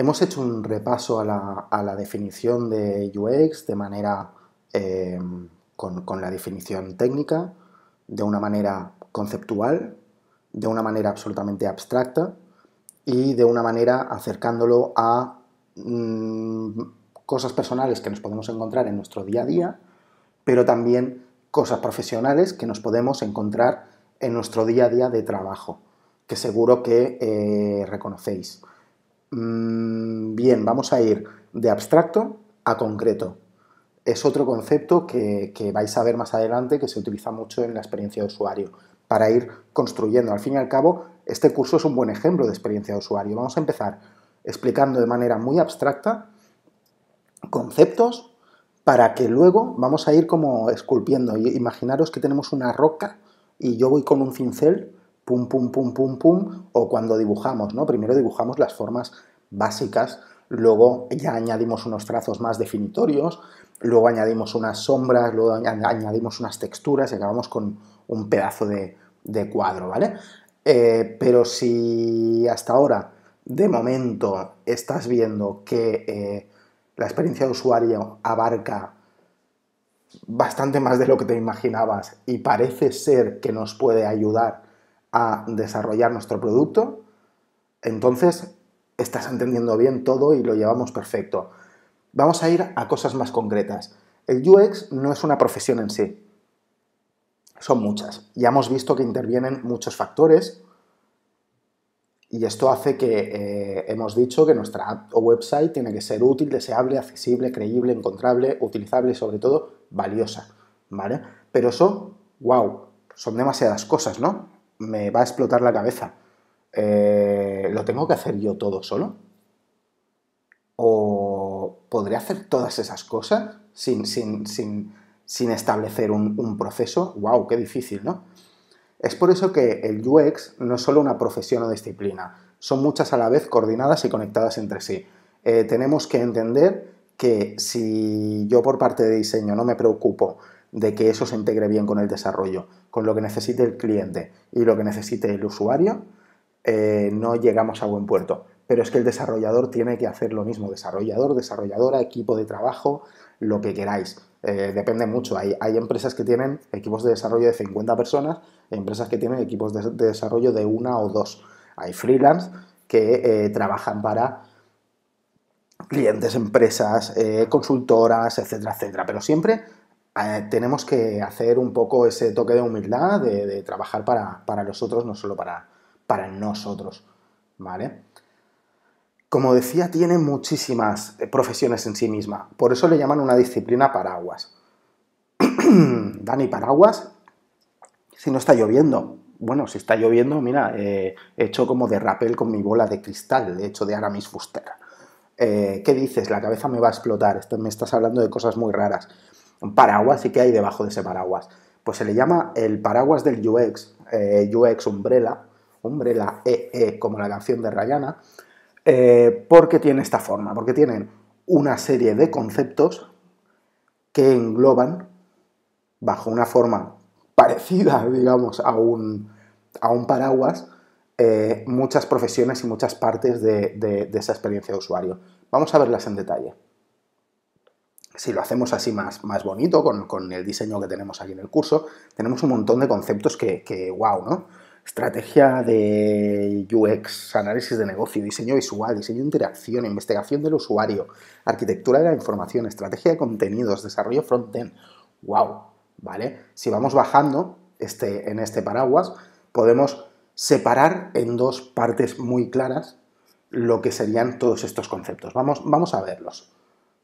Hemos hecho un repaso a la, definición de UX de manera em, con, la definición técnica, de una manera conceptual, de una manera absolutamente abstracta y de una manera acercándolo a mm, cosas personales que nos podemos encontrar en nuestro día a día, pero también cosas profesionales que nos podemos encontrar en nuestro día a día de trabajo, que seguro que eh, reconocéis. Mm, bien, vamos a ir de abstracto a concreto. Es otro concepto que, vais a ver más adelante que se utiliza mucho en la experiencia de usuario para ir construyendo. Al fin y al cabo, este curso es un buen ejemplo de experiencia de usuario. Vamos a empezar explicando de manera muy abstracta conceptos para que luego vamos a ir como esculpiendo. Imaginaros que tenemos una roca y yo voy con un cincel pum, pum, pum, pum, pum, o cuando dibujamos, ¿no? Primero dibujamos las formas básicas, luego ya añadimos unos trazos más definitorios, luego añadimos unas sombras, luego añadimos unas texturas y acabamos con un pedazo de, cuadro, ¿vale? Eh, pero si hasta ahora, de momento, estás viendo que eh, la experiencia de usuario abarca bastante más de lo que te imaginabas y parece ser que nos puede ayudar a desarrollar nuestro producto, entonces estás entendiendo bien todo y lo llevamos perfecto. Vamos a ir a cosas más concretas. El UX no es una profesión en sí. Son muchas. Ya hemos visto que intervienen muchos factores y esto hace que eh, hemos dicho que nuestra app o website tiene que ser útil, deseable, accesible, creíble, encontrable, utilizable y sobre todo valiosa. ¿Vale? Pero eso, wow, son demasiadas cosas, ¿no? me va a explotar la cabeza. Eh, ¿Lo tengo que hacer yo todo solo? ¿O podría hacer todas esas cosas sin, establecer un, proceso? ¡Wow! ¡Qué difícil, ¿no? Es por eso que el UX no es solo una profesión o disciplina, son muchas a la vez coordinadas y conectadas entre sí. Eh, tenemos que entender que si yo por parte de diseño no me preocupo de que eso se integre bien con el desarrollo, con lo que necesite el cliente y lo que necesite el usuario, eh, no llegamos a buen puerto. Pero es que el desarrollador tiene que hacer lo mismo, desarrollador, desarrolladora, equipo de trabajo, lo que queráis. Eh, depende mucho. Hay, hay, empresas que tienen equipos de desarrollo de 50 personas, empresas que tienen equipos de, desarrollo de una o dos. Hay freelance que eh, trabajan para clientes, empresas, consultoras, etcétera, etcétera. Pero siempre tenemos que hacer un poco ese toque de humildad, de, trabajar para, para, los otros, no solo para, para nosotros, ¿vale? Como decía, tiene muchísimas eh, profesiones en sí misma, por eso le llaman una disciplina paraguas. Dani, paraguas, si no está lloviendo, bueno, si está lloviendo, mira, he eh, hecho como de rappel con mi bola de cristal, he hecho de Aramis Fuster. Eh, ¿Qué dices? La cabeza me va a explotar, me estás hablando de cosas muy raras un paraguas y qué hay debajo de ese paraguas. Pues se le llama el paraguas del UX, eh, UX Umbrella, Umbrella EE, e, como la canción de Rayana, eh, porque tiene esta forma, porque tienen una serie de conceptos que engloban bajo una forma parecida, digamos, a un, a un paraguas, eh, muchas profesiones y muchas partes de esa experiencia de usuario. Vamos a verlas en detalle si lo hacemos así más, más bonito, con, el diseño que tenemos aquí en el curso, tenemos un montón de conceptos que, que wow, ¿no? Estrategia de UX, análisis de negocio, diseño visual, diseño de interacción, investigación del usuario, arquitectura de la información, estrategia de contenidos, desarrollo front-end. ¡Wow! ¿Vale? Si vamos bajando este, en este paraguas, podemos separar en dos partes muy claras lo que serían todos estos conceptos. Vamos, vamos a verlos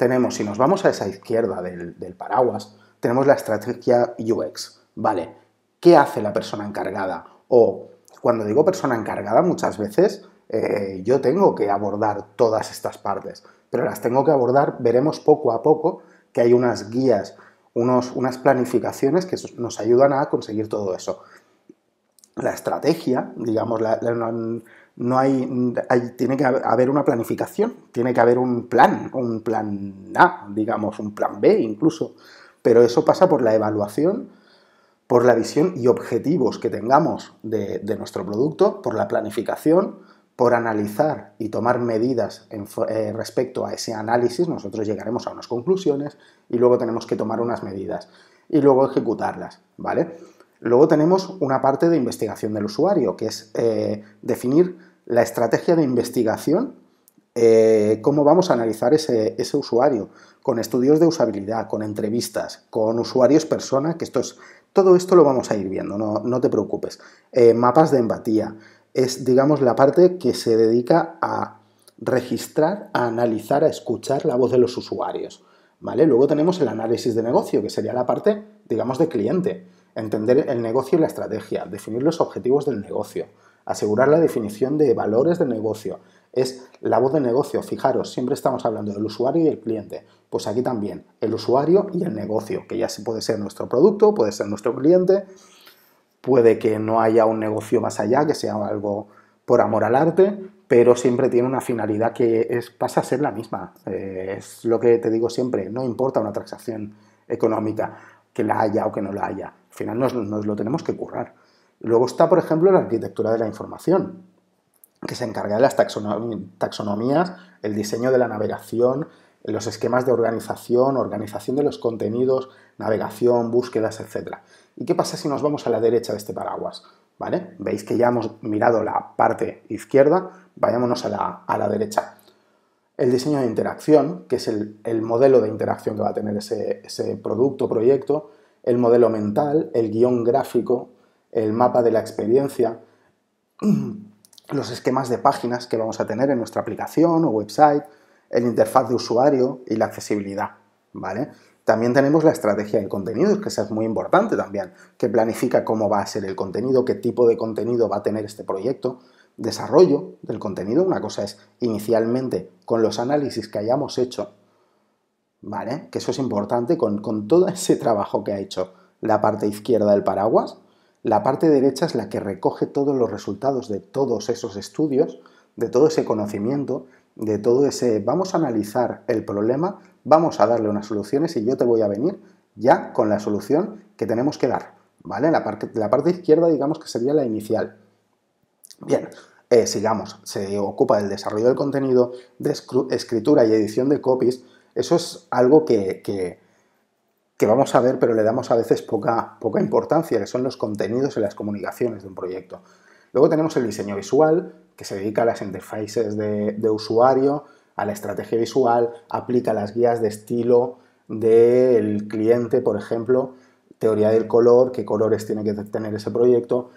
tenemos, si nos vamos a esa izquierda del, paraguas, tenemos la estrategia UX. Vale, ¿qué hace la persona encargada? O cuando digo persona encargada, muchas veces eh, yo tengo que abordar todas estas partes, pero las tengo que abordar, veremos poco a poco que hay unas guías, unos, unas planificaciones que nos ayudan a conseguir todo eso la estrategia, digamos, no, hay, tiene que haber una planificación, tiene que haber un plan, un plan A, digamos, un plan B incluso, pero eso pasa por la evaluación, por la visión y objetivos que tengamos de, nuestro producto, por la planificación, por analizar y tomar medidas eh, respecto a ese análisis, nosotros llegaremos a unas conclusiones y luego tenemos que tomar unas medidas y luego ejecutarlas, ¿vale? Luego tenemos una parte de investigación del usuario, que es eh, definir la estrategia de investigación, eh, cómo vamos a analizar ese, usuario, con estudios de usabilidad, con entrevistas, con usuarios persona, que esto es, todo esto lo vamos a ir viendo, no, te preocupes. Eh, mapas de empatía, es digamos la parte que se dedica a registrar, a analizar, a escuchar la voz de los usuarios. ¿vale? Luego tenemos el análisis de negocio, que sería la parte, digamos, de cliente entender el negocio y la estrategia, definir los objetivos del negocio, asegurar la definición de valores del negocio. Es la voz del negocio, fijaros, siempre estamos hablando del usuario y el cliente. Pues aquí también, el usuario y el negocio, que ya puede ser nuestro producto, puede ser nuestro cliente, puede que no haya un negocio más allá, que sea algo por amor al arte, pero siempre tiene una finalidad que pasa a ser la misma. Eh, es lo que te digo siempre, no importa una transacción económica, que la haya o que no la haya al final nos, lo tenemos que currar. Luego está, por ejemplo, la arquitectura de la información, que se encarga de las taxonomías, el diseño de la navegación, los esquemas de organización, organización de los contenidos, navegación, búsquedas, etc. ¿Y qué pasa si nos vamos a la derecha de este paraguas? ¿Vale? Veis que ya hemos mirado la parte izquierda, vayámonos a la, derecha. El diseño de interacción, que es el, modelo de interacción que va a tener ese, ese producto, proyecto, el modelo mental, el guión gráfico, el mapa de la experiencia, los esquemas de páginas que vamos a tener en nuestra aplicación o website, el interfaz de usuario y la accesibilidad, ¿vale? También tenemos la estrategia de contenidos, que es muy importante también, que planifica cómo va a ser el contenido, qué tipo de contenido va a tener este proyecto, desarrollo del contenido, una cosa es inicialmente con los análisis que hayamos hecho ¿vale? Que eso es importante con, todo ese trabajo que ha hecho la parte izquierda del paraguas. La parte derecha es la que recoge todos los resultados de todos esos estudios, de todo ese conocimiento, de todo ese vamos a analizar el problema, vamos a darle unas soluciones y yo te voy a venir ya con la solución que tenemos que dar, ¿vale? La parte, izquierda digamos que sería la inicial. Bien, eh, sigamos, se ocupa del desarrollo del contenido, de escritura y edición de copies, eso es algo que, vamos a ver, pero le damos a veces poca, importancia, que son los contenidos y las comunicaciones de un proyecto. Luego tenemos el diseño visual, que se dedica a las interfaces de usuario, a la estrategia visual, aplica las guías de estilo del cliente, por ejemplo, teoría del color, qué colores tiene que tener ese proyecto,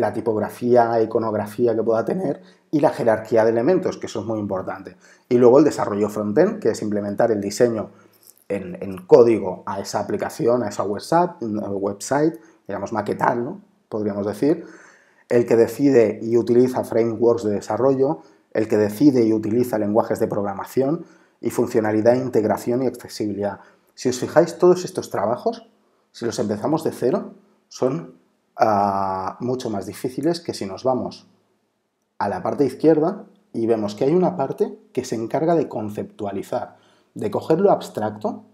la tipografía, iconografía que pueda tener y la jerarquía de elementos, que eso es muy importante. Y luego el desarrollo frontend, que es implementar el diseño en, código a esa aplicación, a esa website, digamos maquetar, ¿no? podríamos decir, el que decide y utiliza frameworks de desarrollo, el que decide y utiliza lenguajes de programación y funcionalidad, integración y accesibilidad. Si os fijáis, todos estos trabajos, si los empezamos de cero, son Ah, mucho más difíciles que si nos vamos a la parte izquierda y vemos que hay una parte que se encarga de conceptualizar, de coger lo abstracto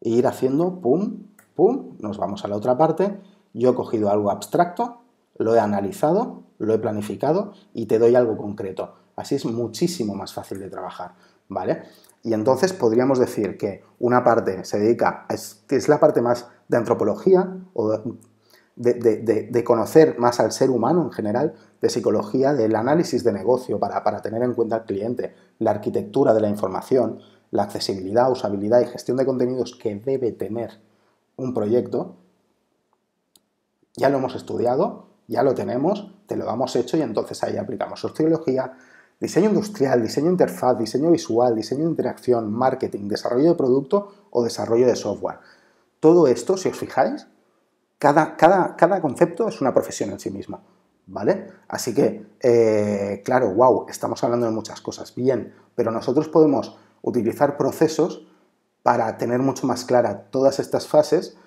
e ir haciendo pum, pum, nos vamos a la otra parte, yo he cogido algo abstracto, lo he analizado, lo he planificado y te doy algo concreto. Así es muchísimo más fácil de trabajar, ¿vale? Y entonces podríamos decir que una parte se dedica, es, es la parte más de antropología o de, de, conocer más al ser humano en general, de psicología, del análisis de negocio para, para tener en cuenta al cliente, la arquitectura de la información, la accesibilidad, usabilidad y gestión de contenidos que debe tener un proyecto, ya lo hemos estudiado, ya lo tenemos, te lo hemos hecho y entonces ahí aplicamos sociología, diseño industrial, diseño interfaz, diseño visual, diseño de interacción, marketing, desarrollo de producto o desarrollo de software. Todo esto, si os fijáis, cada, cada, concepto es una profesión en sí misma, ¿vale? Así que, eh, claro, wow, estamos hablando de muchas cosas, bien, pero nosotros podemos utilizar procesos para tener mucho más clara todas estas fases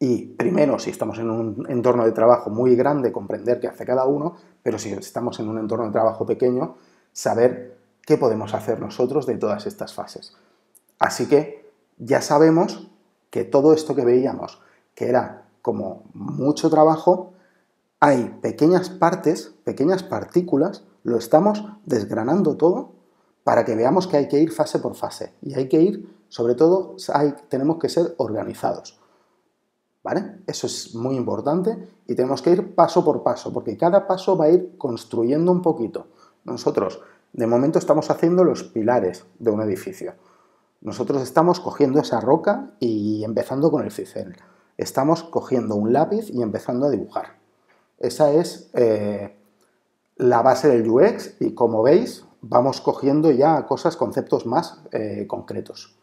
y primero, si estamos en un entorno de trabajo muy grande, comprender qué hace cada uno, pero si estamos en un entorno de trabajo pequeño, saber qué podemos hacer nosotros de todas estas fases. Así que ya sabemos que todo esto que veíamos, que era como mucho trabajo, hay pequeñas partes, pequeñas partículas, lo estamos desgranando todo para que veamos que hay que ir fase por fase y hay que ir, sobre todo, tenemos que ser organizados. ¿Vale? Eso es muy importante y tenemos que ir paso por paso, porque cada paso va a ir construyendo un poquito. Nosotros, de momento, estamos haciendo los pilares de un edificio. Nosotros estamos cogiendo esa roca y empezando con el cincel estamos cogiendo un lápiz y empezando a dibujar. Esa es eh, la base del UX y como veis vamos cogiendo ya cosas, conceptos más eh, concretos.